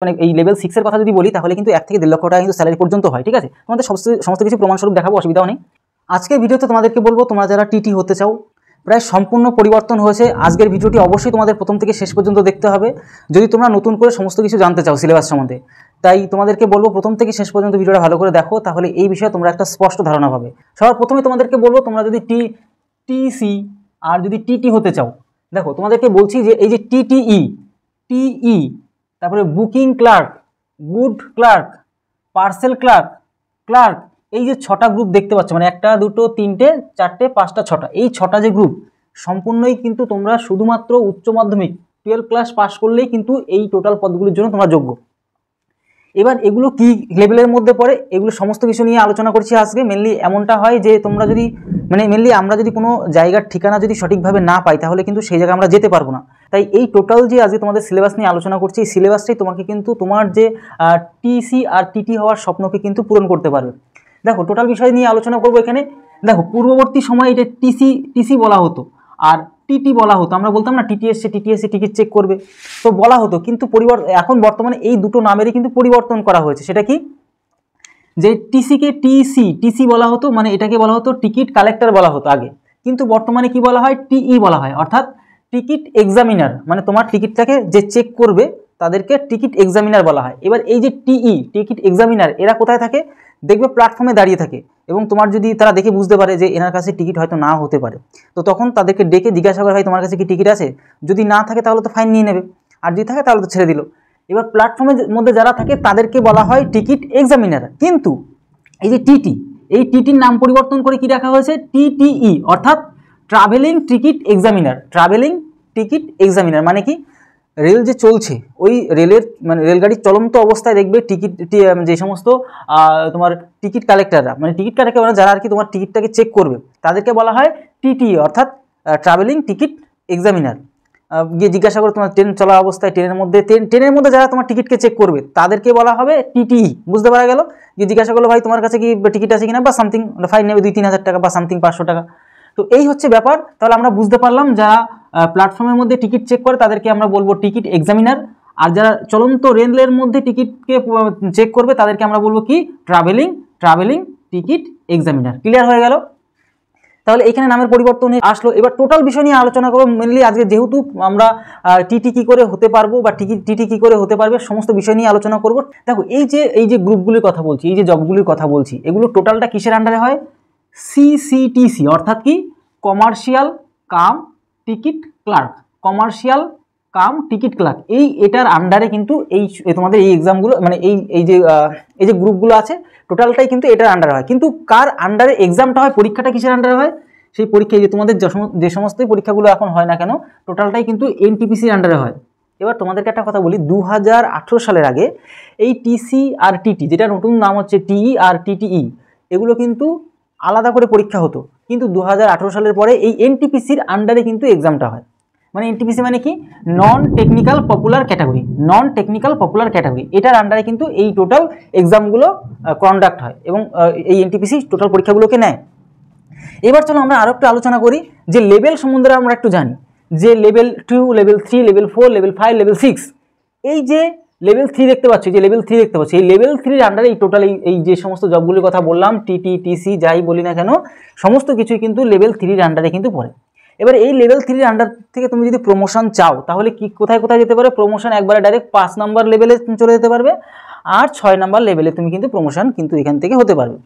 মানে এই লেভেল সিক্সের কথা যদি বলি তাহলে কিন্তু এক থেকে দেড় লক্ষ টাকা কিন্তু স্যালারি পর্যন্ত হয় ঠিক আছে তোমাদের সমস্ত কিছু প্রমাণস্বরূপ দেখাবো অসুবিধাও নেই আজকের ভিডিওতে তোমাদেরকে বলবো তোমরা যারা টিটি হতে চাও প্রায় সম্পূর্ণ পরিবর্তন হয়েছে আজকের ভিডিওটি অবশ্যই তোমাদের প্রথম থেকে শেষ পর্যন্ত দেখতে হবে যদি তোমরা নতুন করে সমস্ত কিছু জানতে চাও সিলেবাস সম্বন্ধে তাই তোমাদেরকে বলবো প্রথম থেকে শেষ পর্যন্ত ভিডিওটা ভালো করে দেখো তাহলে এই বিষয়ে তোমরা একটা স্পষ্ট ধারণা পাবে সবার প্রথমে তোমাদেরকে বলবো তোমরা যদি টি টিসি আর যদি টিটি হতে চাও দেখো তোমাদেরকে বলছি যে এই যে টিটিই টিই তারপরে booking clerk good clerk parcel clerk clerk এই যে ছটা গ্রুপ দেখতে পাচ্ছ মানে একটা দুটো তিনটে চারটে পাঁচটা ছটা এই ছটা যে গ্রুপ সম্পূর্ণই কিন্তু তোমরা শুধুমাত্র উচ্চ মাধ্যমিক টুয়েলভ ক্লাস পাস করলেই কিন্তু এই টোটাল পদগুলির জন্য তোমরা যোগ্য এবার এগুলো কি লেভেলের মধ্যে পড়ে এগুলো সমস্ত কিছু নিয়ে আলোচনা করছি আজকে মেনলি এমনটা হয় যে তোমরা যদি মানে মেনলি আমরা যদি কোনো জায়গার ঠিকানা যদি সঠিকভাবে না পাই তাহলে কিন্তু সেই জায়গায় আমরা যেতে পারবো না তাই এই টোটাল যে আজকে তোমাদের সিলেবাস নিয়ে আলোচনা করছি এই সিলেবাসটাই তোমাকে কিন্তু তোমার যে টিসি আর টিটি হওয়ার স্বপ্নকে কিন্তু পূরণ করতে পারবে দেখো টোটাল বিষয় নিয়ে আলোচনা করবো এখানে দেখো পূর্ববর্তী সময় এটা টিসি টিসি বলা হতো আর টিটি বলা হতো আমরা বলতাম না টিটি এসছে টিটি এসে টিকিট চেক করবে তো বলা হতো কিন্তু পরিবর্তন এখন বর্তমানে এই দুটো নামেরই কিন্তু পরিবর্তন করা হয়েছে সেটা কি যে টিসিকে টিসি টিসি বলা হতো মানে এটাকে বলা হতো টিকিট কালেক্টর বলা হতো আগে কিন্তু বর্তমানে কি বলা হয় টিই e বলা হয় অর্থাৎ টিকিট এক্সামিনার মানে তোমার টিকিটটাকে যে চেক করবে তাদেরকে টিকিট এক্সামিনার বলা হয় এবার এই যে টিই e, টিকিট এক্সামিনার এরা কোথায় থাকে দেখবে প্ল্যাটফর্মে দাঁড়িয়ে থাকে এবং তোমার যদি তারা দেখে বুঝতে পারে যে এনার কাছে টিকিট হয়তো না হতে পারে তো তখন তাদেরকে ডেকে জিজ্ঞাসা করা হয় তোমার কাছে কি টিকিট আছে যদি না থাকে তাহলে তো ফাইন নিয়ে নেবে আর যদি থাকে তাহলে তো ছেড়ে দিল এবার প্ল্যাটফর্মের মধ্যে যারা থাকে তাদেরকে বলা হয় টিকিট এক্সামিনার কিন্তু এই যে টিটি এই টিটির নাম পরিবর্তন করে কি রাখা হয়েছে টিটিই e, অর্থাৎ travelling ticket examiner travelling ticket examiner মানে কি রেল যে চলছে ওই রেলের মানে রেলগাড়ির চলন্ত অবস্থায় দেখবে টিকিট যে সমস্ত তোমার টিকিট কালেক্টাররা মানে টিকিট কালেক্টার মানে যারা আর কি তোমার টিকিটটাকে চেক করবে তাদেরকে বলা হয় টিটি অর্থাৎ ট্রাভেলিং টিকিট এক্সামিনার গিয়ে জিজ্ঞাসা করে তোমার ট্রেন চলা অবস্থায় ট্রেনের মধ্যে ট্রেন ট্রেনের মধ্যে যারা তোমার টিকিটকে চেক করবে তাদেরকে বলা হবে টিটি বুঝতে পারা গেল গিয়ে জিজ্ঞাসা করলো ভাই তোমার কাছে কি টিকিট আছে কিনা বা সামথিং ফাইন নেবে দুই তিন হাজার টাকা বা সামথিং পাঁচশো টাকা তো এই হচ্ছে ব্যাপার তাহলে আমরা বুঝতে পারলাম যারা প্ল্যাটফর্মের মধ্যে টিকিট চেক করে তাদেরকে আমরা বলবো টিকিট এক্সামিনার আর যারা চলন্ত রেলের মধ্যে টিকিটকে চেক করবে তাদেরকে আমরা বলবো কি travelling travelling ticket examiner clear হয়ে গেল তাহলে এখানে নামের পরিবর্তন আসলো এবার টোটাল বিষয় নিয়ে আলোচনা করবো মেনলি আজকে যেহেতু আমরা টিটি কী করে হতে পারবো বা টিকিট টিটি কী করে হতে পারবে সমস্ত বিষয় নিয়ে আলোচনা করব দেখো এই যে এই যে গ্রুপগুলির কথা বলছি এই যে জবগুলির কথা বলছি এগুলো টোটালটা কিসের আন্ডারে হয় সিসিটিসি অর্থাৎ কি commercial cum ticket clerk commercial cum ticket clerk এই এটার আন্ডারে কিন্তু এই তোমাদের এই এক্সামগুলো মানে এই এই যে এই যে গ্রুপগুলো আছে টোটালটাই কিন্তু এটার আন্ডারে হয় কিন্তু কার আন্ডারে এক্সামটা হয় পরীক্ষাটা কিসের আন্ডারে হয় সেই পরীক্ষায় যে তোমাদের যে সমস্ত পরীক্ষাগুলো এখন হয় না কেন টোটালটাই কিন্তু এনটিপিসির আন্ডারে হয় এবার তোমাদেরকে একটা কথা বলি দু সালের আগে এই টিসি আর টিটি যেটা নতুন নাম হচ্ছে টিই e আর টিটিই e, এগুলো কিন্তু আলাদা করে পরীক্ষা হতো কিন্তু দু সালের পরে এই এনটিপিসির আন্ডারে কিন্তু এক্সামটা হয় মানে এনটিপিসি মানে কি non technical popular category non technical popular category এটার আন্ডারে কিন্তু এই টোটাল এক্সামগুলো কন্ডাক্ট হয় এবং এই এনটিপিসি টোটাল পরীক্ষাগুলোকে নেয় এবার চলো আমরা আরও একটু আলোচনা করি যে লেভেল সম্বন্ধে আমরা একটু জানি যে level two level three level four level five level six এই যে লেভেল থ্রি দেখতে পাচ্ছি যে লেভেল থ্রি দেখতে পাচ্ছি এই লেভেল থ্রির আন্ডারে এই টোটাল এই যে সমস্ত জবগুলির কথা বললাম টিটি টিসি যাই বলি না কেন সমস্ত কিছুই কিন্তু লেভেল থ্রির আন্ডারে কিন্তু পড়ে এবার এই লেভেল থ্রির আন্ডার থেকে তুমি যদি প্রমোশন চাও তাহলে কি কোথায় কোথায় যেতে পারে প্রমোশন একবারে ডাইরেক্ট পাঁচ নাম্বার লেভেলে চলে যেতে পারবে আর ছয় নাম্বার লেভেলে তুমি কিন্তু প্রমোশন কিন্তু এখান থেকে হতে পারবে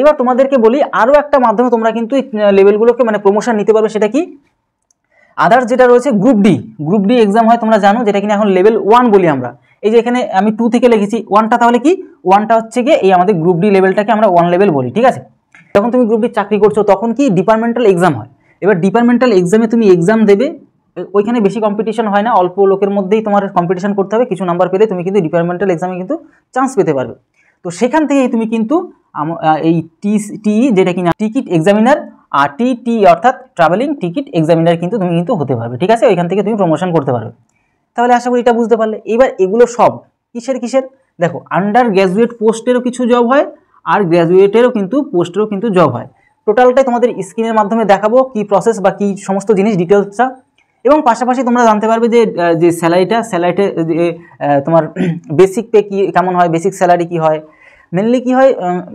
এবার তোমাদেরকে বলি আরও একটা মাধ্যমে তোমরা কিন্তু লেভেলগুলোকে মানে প্রমোশন নিতে পারবে সেটা কি আদার্স যেটা রয়েছে group D group D exam হয় তোমরা জানো যেটা কিনা এখন লেভেল ওয়ান বলি আমরা এই যে এখানে আমি টু থেকে লিখেছি ওয়ানটা তাহলে কি ওয়ানটা হচ্ছে গিয়ে এই আমাদের গ্রুপ ডি লেভেলটাকে আমরা ওয়ান লেভেল বলি ঠিক আছে যখন তুমি গ্রুপ ডি চাকরি করছো তখন কি ডিপার্টমেন্টাল এক্সাম হয় এবার ডিপার্টমেন্টাল এক্সামে তুমি এক্সাম দেবে ওইখানে বেশি কম্পিটিশন হয় না অল্প লোকের মধ্যেই তোমার কম্পিটিশন করতে হবে কিছু নাম্বার পেলে তুমি কিন্তু ডিপার্টমেন্টাল এক্সামে কিন্তু চান্স পেতে পারবে তো সেখান থেকেই তুমি কিন্তু এই টি টি যেটা কিনা টিকিট এক্সামিনার আর টি টি অর্থাৎ ট্রাভেলিং টিকিট এক্সামিনার কিন্তু তুমি কিন্তু হতে পারবে ঠিক আছে ওইখান থেকে তুমি প্রমোশন করতে পারবে তাহলে আশা করি এটা বুঝতে পারলে এবার এগুলো সব কিসের কিসের দেখো আন্ডার গ্র্যাজুয়েট পোস্টেরও কিছু জব হয় আর গ্র্যাজুয়েটেরও কিন্তু পোস্টেরও কিন্তু জব হয় টোটালটাই তোমাদের স্ক্রিনের মাধ্যমে দেখাবো কি প্রসেস বা কি সমস্ত জিনিস ডিটেলসটা এবং পাশাপাশি তোমরা জানতে পারবে যে যে স্যালারিটা স্যালারিটে যে তোমার বেসিক পে কী কেমন হয় বেসিক স্যালারি কি হয় মেনলি কি হয়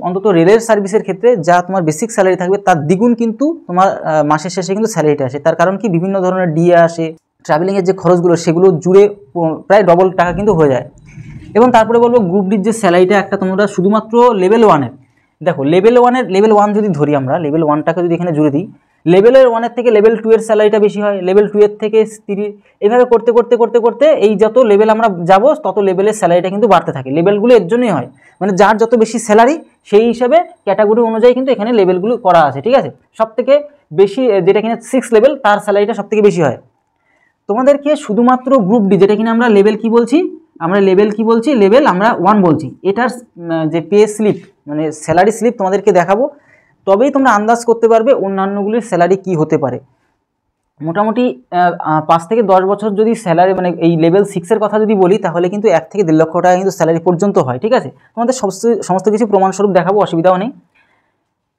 অন্তত রেলের সার্ভিসের ক্ষেত্রে যা তোমার বেসিক স্যালারি থাকবে তার দ্বিগুণ কিন্তু তোমার মাসের শেষে কিন্তু স্যালারিটা আসে তার কারণ কি বিভিন্ন ধরনের ডিএ আসে ট্রাভেলিংয়ের যে খরচগুলো সেগুলো জুড়ে প্রায় ডবল টাকা কিন্তু হয়ে যায় এবং তারপরে বলবো গ্রুপ ডির যে স্যালারিটা একটা তোমরা শুধুমাত্র লেভেল ওয়ানের দেখো লেভেল ওয়ানের লেভেল ওয়ান যদি ধরি আমরা লেভেল ওয়ানটাকে যদি এখানে জুড়ে দিই লেভেলের ওয়ানের থেকে লেভেল টু এর স্যালারিটা বেশি হয় লেভেল টু এর থেকে তিরিশ এইভাবে করতে করতে করতে করতে এই যত লেভেল আমরা যাব তত লেভেলের স্যালারিটা কিন্তু বাড়তে থাকে লেভেলগুলো এর জন্যই হয় মানে যার যত বেশি স্যালারি সেই হিসাবে ক্যাটাগরি অনুযায়ী কিন্তু এখানে লেভেলগুলো করা আছে ঠিক আছে সবথেকে বেশি যেটা কিনা সিক্স লেভেল তার স্যালারিটা সবথেকে বেশি হয় তোমাদেরকে শুধুমাত্র গ্রুপ ডি যেটা কিনা আমরা লেভেল কি বলছি আমরা লেভেল কি বলছি লেভেল আমরা ওয়ান বলছি এটার যে পে স্লিপ মানে স্যালারি স্লিপ তোমাদেরকে দেখাবো তবেই তোমরা আন্দাজ করতে পারবে অন্যান্যগুলির স্যালারি কি হতে পারে মোটামুটি পাঁচ থেকে দশ বছর যদি স্যালারি মানে এই লেভেল সিক্সের কথা যদি বলি তাহলে কিন্তু এক থেকে দেড় লক্ষ টাকা কিন্তু স্যালারি পর্যন্ত হয় ঠিক আছে তোমাদের সমস্ত সমস্ত কিছু প্রমাণস্বরূপ দেখাবো অসুবিধাও নেই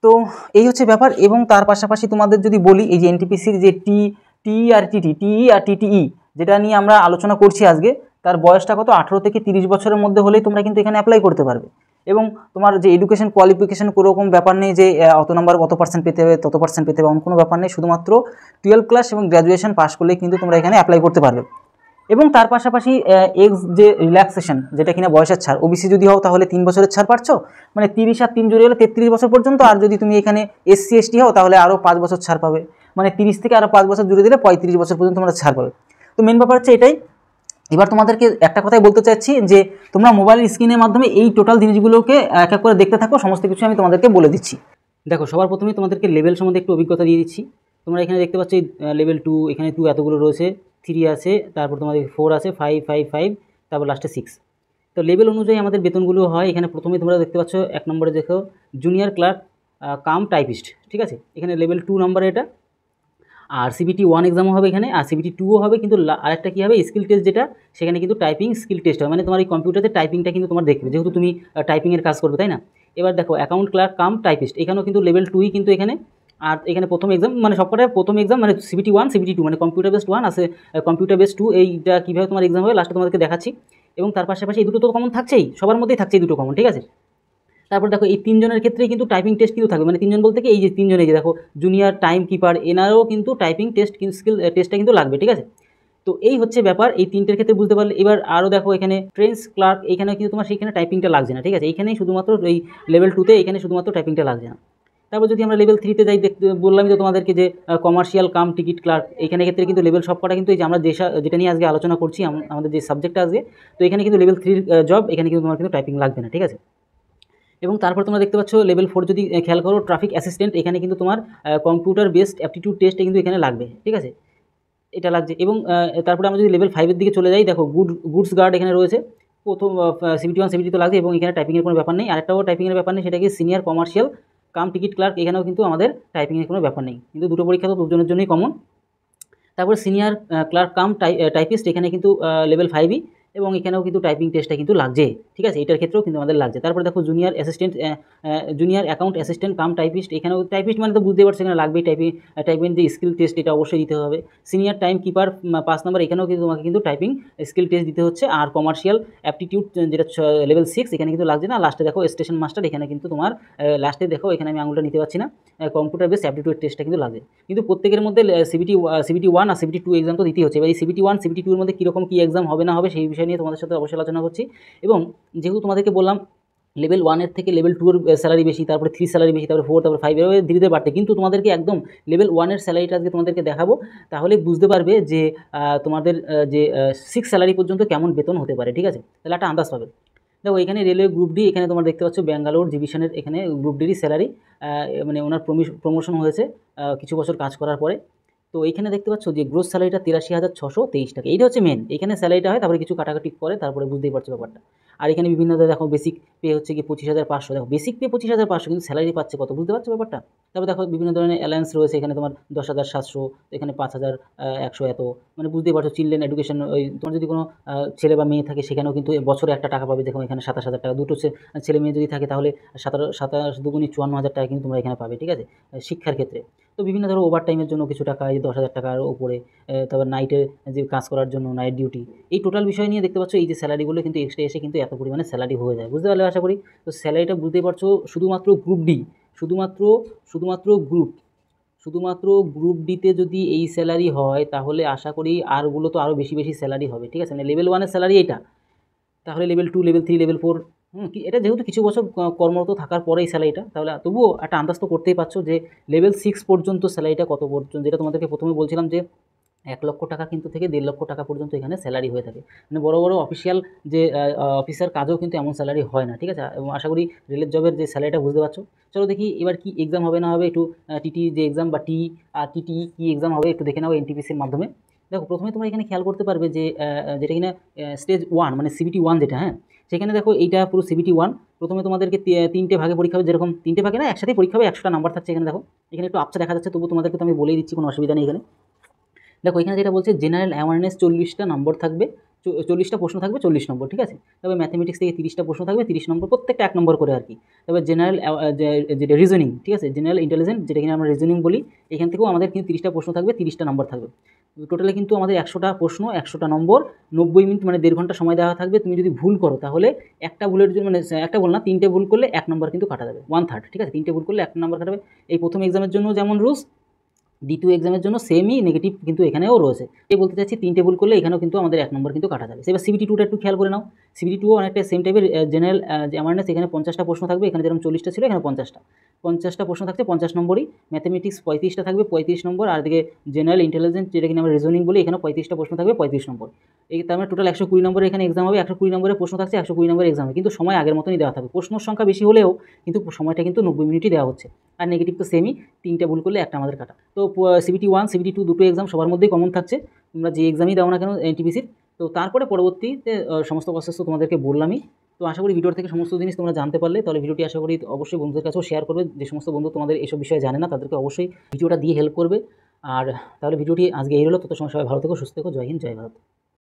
তো এই হচ্ছে ব্যাপার এবং তার পাশাপাশি তোমাদের যদি বলি এই যে এনটিপিসির যে টি টিই আর টিটি টিই আর টিটিই যেটা নিয়ে আমরা আলোচনা করছি আজকে তার বয়সটা কত আঠেরো থেকে তিরিশ বছরের মধ্যে হলেই তোমরা কিন্তু এখানে অ্যাপ্লাই করতে পারবে এবং তোমার যে এডুকেশন কোয়ালিফিকেশন কোনোরকম ব্যাপার নেই যে অত নাম্বার কত পার্সেন্ট পেতে হবে তত পার্সেন্ট পেতে হবে অন্য কোনো ব্যাপার নেই শুধুমাত্র টুয়েলভ ক্লাস এবং গ্র্যাজুয়েশন পাস করলেই কিন্তু তোমরা এখানে অ্যাপ্লাই করতে পারবে এবং তার পাশাপাশি এক্স যে রিল্যাক্সেশন যেটা কিনা বয়সের ছাড় ওবিসি যদি হও তাহলে তিন বছরের ছাড় পাচ্ছ মানে তিরিশ আর তিন জুড়ে হলে তেত্রিশ বছর পর্যন্ত আর যদি তুমি এখানে এসসি এসটি হও তাহলে আরও পাঁচ বছর ছাড় পাবে মানে তিরিশ থেকে আরও পাঁচ বছর জুড়ে দিলে পঁয়ত্রিশ বছর পর্যন্ত তোমরা ছাড় পাবে তো মেন ব্যাপার হচ্ছে এটাই এবার তোমাদেরকে একটা কথাই বলতে চাচ্ছি যে তোমরা মোবাইল স্ক্রিনের মাধ্যমে এই টোটাল জিনিসগুলোকে এক এক করে দেখতে থাকো সমস্ত কিছু আমি তোমাদেরকে বলে দিচ্ছি দেখো সবার প্রথমে তোমাদেরকে লেভেল সম্বন্ধে একটু অভিজ্ঞতা দিয়ে দিচ্ছি তোমরা এখানে দেখতে পাচ্ছ লেভেল টু এখানে টু এতগুলো রয়েছে থ্রি আছে তারপর তোমাদের ফোর আছে ফাইভ ফাইভ ফাইভ তারপর লাস্টে সিক্স তো লেভেল অনুযায়ী আমাদের বেতনগুলো হয় এখানে প্রথমে তোমরা দেখতে পাচ্ছ এক নম্বরে দেখো জুনিয়র ক্লার্ক কাম টাইপিস্ট ঠিক আছে এখানে লেভেল টু নম্বরে এটা আর সিবিটি ওয়ান এক্সামও হবে এখানে আর সিবিটি টুও হবে কিন্তু আরেকটা কী হবে স্কিল টেস্ট যেটা সেখানে কিন্তু টাইপিং স্কিল টেস্ট হবে মানে তোমার এই কম্পিউটারতে টাইপিংটা কিন্তু তোমার দেখবে যেহেতু তুমি টাইপিংয়ের কাজ করবে তাই না এবার দেখো অ্যাকাউন্ট ক্লার্ক কাম টাইপিস্ট এখানেও কিন্তু লেভেল টুই কিন্তু এখানে আর এখানে প্রথম এক্সাম মানে সবকটা প্রথম এক্সাম মানে সিবিটি ওয়ান সিবিটি টু মানে কম্পিউটার বেস্ট ওয়ান আছে কম্পিউটার বেস্ট টু এইটা কীভাবে তোমার এক্সাম হবে লাস্টে তোমাদেরকে দেখাচ্ছি এবং তার পাশাপাশি এই দুটো তো কমন থাকছেই সবার মধ্যেই থাকছে এই দুটো কমন ঠিক আছে তারপর দেখো এই তিনজনের ক্ষেত্রে কিন্তু টাইপিং টেস্ট কিন্তু থাকবে মানে তিনজন বলতে কি এই যে তিনজন এই যে দেখো জুনিয়র টাইম কিপার এনারও কিন্তু টাইপিং টেস্ট স্কিল টেস্টটা কিন্তু লাগবে ঠিক আছে তো এই হচ্ছে ব্যাপার এই তিনটের ক্ষেত্রে বুঝতে পারলে এবার আরও দেখো এখানে ট্রেন্স ক্লার্ক এখানে কিন্তু তোমার সেখানে টাইপিংটা লাগছে না ঠিক আছে এখানেই শুধুমাত্র এই লেভেল টুতে এখানে শুধুমাত্র টাইপিংটা লাগছে না তারপর যদি আমরা লেভেল থ্রিতে যাই দেখতে বললামই তো তোমাদেরকে যে কমার্শিয়াল কাম টিকিট ক্লার্ক এখানে ক্ষেত্রে কিন্তু লেভেল সব কটা কিন্তু এই যে আমরা যে যেটা নিয়ে আজকে আলোচনা করছি আমাদের যে সাবজেক্টটা আজকে তো এখানে কিন্তু লেভেল থ্রির জব এখানে কিন্তু তোমার কিন্তু টাইপিং লাগবে না ঠিক আছে এবং তারপর তোমরা দেখতে পাচ্ছ লেভেল ফোর যদি খেয়াল করো ট্রাফিক অ্যাসিস্ট্যান্ট এখানে কিন্তু তোমার কম্পিউটার বেসড অ্যাপটিটিউড টেস্ট কিন্তু এখানে লাগবে ঠিক আছে এটা লাগছে এবং তারপরে আমরা যদি লেভেল ফাইভের দিকে চলে যাই দেখো গুড গুডস গার্ড এখানে রয়েছে প্রথম সিভিটি ওয়ান সিভিটি তো লাগছে এবং এখানে টাইপিংয়ের কোনো ব্যাপার নেই আরেকটাও টাইপিংয়ের ব্যাপার নেই সেটাকে senior commercial cum ticket clerk এখানেও কিন্তু আমাদের টাইপিংয়ের কোনো ব্যাপার নেই কিন্তু দুটো পরীক্ষা তো দুজনের জন্যই কমন তারপরে সিনিয়র ক্লার্ক কাম টাইপিস্ট এখানে কিন্তু লেভেল ফাইভই এবং এখানেও কিন্তু টাইপিং টেস্টটা কিন্তু লাগছে ঠিক আছে এটার ক্ষেত্রেও কিন্তু আমাদের লাগছে তারপরে দেখো junior assistant junior account assistant cum typist এখানেও টাইপিস্ট মানে তো বুঝতে পারছো এখানে লাগবেই টাইপিং টাইপিং যে স্কিল টেস্ট এটা অবশ্যই দিতে হবে সিনিয়র টাইম কিপার পাঁচ নম্বর এখানেও কিন্তু তোমাকে কিন্তু টাইপিং স্কিল টেস্ট দিতে হচ্ছে আর কমার্শিয়াল অ্যাপটিটিউড যেটা লেভেল সিক্স এখানে কিন্তু লাগছে না লাস্টে দেখো স্টেশন মাস্টার এখানে কিন্তু তোমার লাস্টে দেখো এখানে আমি আঙুলটা নিতে পারছি না কম্পিউটার বেস অ্যাপটিটিউড টেস্টটা কিন্তু লাগে কিন্তু প্রত্যেকের মধ্যে সিবিটি সিবিটি ওয়ান আর সিবিটি টু এক্সাম তো দিতেই হচ্ছে এবার এই সিবিটি ওয়ান সিবিটি টুর মধ্যে কীরকম কী এক্সাম হবে না হবে সেই বিষয়ে নিয়ে তোমাদের সাথে অবশ্যই আলোচনা করছি এবং যেহেতু তোমাদেরকে বললাম লেভেল ওয়ানের থেকে লেভেল টুর স্যালারি বেশি তারপরে থ্রি স্যালারি বেশি তারপরে ফোর তারপরে ফাইভ এভাবে ধীরে ধীরে বাড়তে কিন্তু তোমাদেরকে একদম লেভেল ওয়ানের স্যালারিটা আজকে তোমাদেরকে দেখাবো তাহলে বুঝতে পারবে যে তোমাদের যে সিক্স স্যালারি পর্যন্ত কেমন বেতন হতে পারে ঠিক আছে তাহলে একটা আন্দাজ পাবে দেখো এখানে রেলওয়ে গ্রুপ ডি এখানে তোমরা দেখতে পাচ্ছ ব্যাঙ্গালোর ডিভিশনের এখানে গ্রুপ ডিরই স্যালারি মানে ওনার প্রমোশন হয়েছে কিছু বছর কাজ করার পরে তো এখানে দেখতে পাচ্ছ যে গ্রোথ স্যালারিটা তিরাশি হাজার ছশো তেইশ টাকা এইটা হচ্ছে মেন এখানে স্যালারিটা হয় তারপরে কিছু কাটাকাটি করে তারপরে বুঝতেই পারছো ব্যাপারটা আর এখানে বিভিন্ন দেখো বেসিক পে হচ্ছে কি পঁচিশ হাজার পাঁচশো দেখো বেসিক পে পঁচিশ হাজার পাঁচশো কিন্তু স্যালারি পাচ্ছে কত বুঝতে পারছো ব্যাপারটা তারপর দেখো বিভিন্ন ধরনের অ্যালায়েন্স রয়েছে এখানে তোমার দশ হাজার সাতশো এখানে পাঁচ হাজার একশো এত মানে বুঝতেই পারছো চিলড্রেন এডুকেশন ওই তোমার যদি কোনো ছেলে বা মেয়ে থাকে সেখানেও কিন্তু বছরে একটা টাকা পাবে দেখো এখানে সাতাশ হাজার টাকা দুটো ছেলে মেয়ে যদি থাকে তাহলে সাতাশ সাতাশ দুগুণি চুয়ান্ন হাজার টাকা কিন্তু তোমরা এখানে পাবে ঠিক আছে শিক্ষার ক্ষেত্রে তো বিভিন্ন ধরো ওভার টাইমের জন্য কিছু টাকা এই দশ হাজার টাকার ওপরে তারপর নাইটের যে কাজ করার জন্য নাইট ডিউটি এই টোটাল বিষয় নিয়ে দেখতে পাচ্ছ এই যে স্যালারিগুলো কিন্তু এক্সট্রা এসে কিন্তু এত পরিমাণে স্যালারি হয়ে যায় বুঝতে পারলে আশা করি তো স্যালারিটা বুঝতেই পারছো শুধুমাত্র গ্রুপ ডি শুধুমাত্র শুধুমাত্র গ্রুপ শুধুমাত্র গ্রুপ ডিতে যদি এই স্যালারি হয় তাহলে আশা করি আরগুলো তো আরও বেশি বেশি স্যালারি হবে ঠিক আছে মানে লেভেল ওয়ানের স্যালারি এটা তাহলে level two level three level four হুম এটা যেহেতু কিছু বছর কর্মরত থাকার পরে এই স্যালারিটা তাহলে তবুও একটা আন্দাজ তো করতেই পারছো যে লেভেল সিক্স পর্যন্ত স্যালারিটা কত পর্যন্ত যেটা তোমাদেরকে প্রথমে বলছিলাম যে এক লক্ষ টাকা কিন্তু থেকে দেড় লক্ষ টাকা পর্যন্ত এখানে স্যালারি হয়ে থাকে মানে বড় বড় অফিসিয়াল যে অফিসার কাজেও কিন্তু এমন স্যালারি হয় না ঠিক আছে এবং আশা করি রেলের জবের যে স্যালারিটা বুঝতে পারছো চলো দেখি এবার কি এক্সাম হবে না হবে একটু টিটি e যে এক্সাম বা টি আর টিটি কী এক্সাম হবে একটু দেখে নেবো এনটিপিসির মাধ্যমে দেখো প্রথমে তোমরা এখানে খেয়াল করতে পারবে যে যেটা কিনা স্টেজ ওয়ান মানে সিবিটি ওয়ান যেটা হ্যাঁ সেখানে দেখো এইটা পুরো সিবিটি ওয়ান প্রথমে তোমাদেরকে তিনটে ভাগে পরীক্ষা হবে যেরকম তিনটে ভাগে না একসাথে পরীক্ষা হবে একশোটা নাম্বার থাকছে এখানে দেখো এখানে একটু আপসা দেখা যাচ্ছে তবু তোমাদেরকে তো আমি বলেই দিচ্ছি কোনো অসুবিধা নেই এখানে দেখো এখানে যেটা বলছে জেনারেল অ্যাওয়ারনেস চল্লিশটা নম্বর থাকবে চল্লিশটা প্রশ্ন থাকবে চল্লিশ নম্বর ঠিক আছে তবে ম্যাথমেটিক্স থেকে তিরিশটা প্রশ্ন থাকবে তিরিশ নম্বর প্রত্যেকটা এক নম্বর করে আর কি তবে জেনারেল যেটা রিজনিং ঠিক আছে জেনারেল ইন্টেলিজেন্ট যেটা কিনা আমরা রিজনিং বলি এখান থেকেও আমাদের কিন্তু তিরিশটা প্রশ্ন থাকবে তিরিশটা নম্বর থাকবে টোটালে কিন্তু আমাদের একশোটা প্রশ্ন একশোটা নম্বর নব্বই মিনিট মানে দেড় ঘন্টা সময় দেওয়া থাকবে তুমি যদি ভুল করো তাহলে একটা ভুলের জন্য মানে একটা ভুল না তিনটে ভুল করলে এক নম্বর কিন্তু কাটা যাবে ওয়ান থার্ড ঠিক আছে তিনটে ভুল করলে এক নম্বর কাটাবে এই প্রথম এক্সামের জন্য যেমন রুলস দ্বিতীয় এক্সামের জন্য সেমই নেগেটিভ কিন্তু এখানেও রয়েছে এ বলতে চাচ্ছি তিনটে ভুল করলে এখানেও কিন্তু আমাদের এক নম্বর কিন্তু কাটা যাবে সেবার সিবিটি টুটা একটু খেয়াল করে নাও সিবিটি টুও অনেকটা সেম টাইপের জেনারেল অ্যামারনেস এখানে পঞ্চাশটা প্রশ্ন থাকবে এখানে যেরকম চল্লিশটা ছিল এখানে পঞ্চাশটা পঞ্চাশটা প্রশ্ন থাকছে পঞ্চাশ নম্বরই ম্যাথামেটিক্স পঁয়ত্রিশটা থাকবে পঁয়ত্রিশ নম্বর আর দিকে জেনারেল ইন্টেলিজেন্স যেটা কিন্তু আমরা রিজনিং বলি এখানে পঁয়ত্রিশটা প্রশ্ন থাকবে পঁয়ত্রিশ নম্বর এই তার মানে টোটাল একশো কুড়ি নম্বরে এখানে এক্সাম হবে একশো কুড়ি নম্বরের প্রশ্ন থাকছে একশো কুড়ি নম্বরের এক্সাম হবে কিন্তু সময় আগের মতনই দেওয়া থাকবে প্রশ্ন সংখ্যা বেশি হলেও কিন্তু সময়টা কিন্তু নব্বই মিনিটই দেওয়া হচ্ছে আর নেগেটিভ তো সেমই তিনটা ভুল করলে একটা আমাদের কাটা তো সিবিটি ওয়ান সিবিটি টু দুটো এক্সাম সবার মধ্যেই কমন থাকছে তোমরা যে এক্সামই দাও না কেন এনটিপিসির তো তারপরে পরবর্তীতে সমস্ত প্রসেস তো তোমাদেরকে বললামই তো আশা করি ভিডিওর থেকে সমস্ত জিনিস তোমরা জানতে পারলে তাহলে ভিডিওটি আশা করি অবশ্যই বন্ধুদের কাছেও শেয়ার করবে যে সমস্ত বন্ধু তোমাদের এসব বিষয়ে জানে না তাদেরকে অবশ্যই ভিডিওটা দিয়ে হেল্প করবে আর তাহলে ভিডিওটি আজকে এই হলো তত সময় সবাই ভালো থেকো সুস্থ থেকো জয় হিন্দ জয় ভারত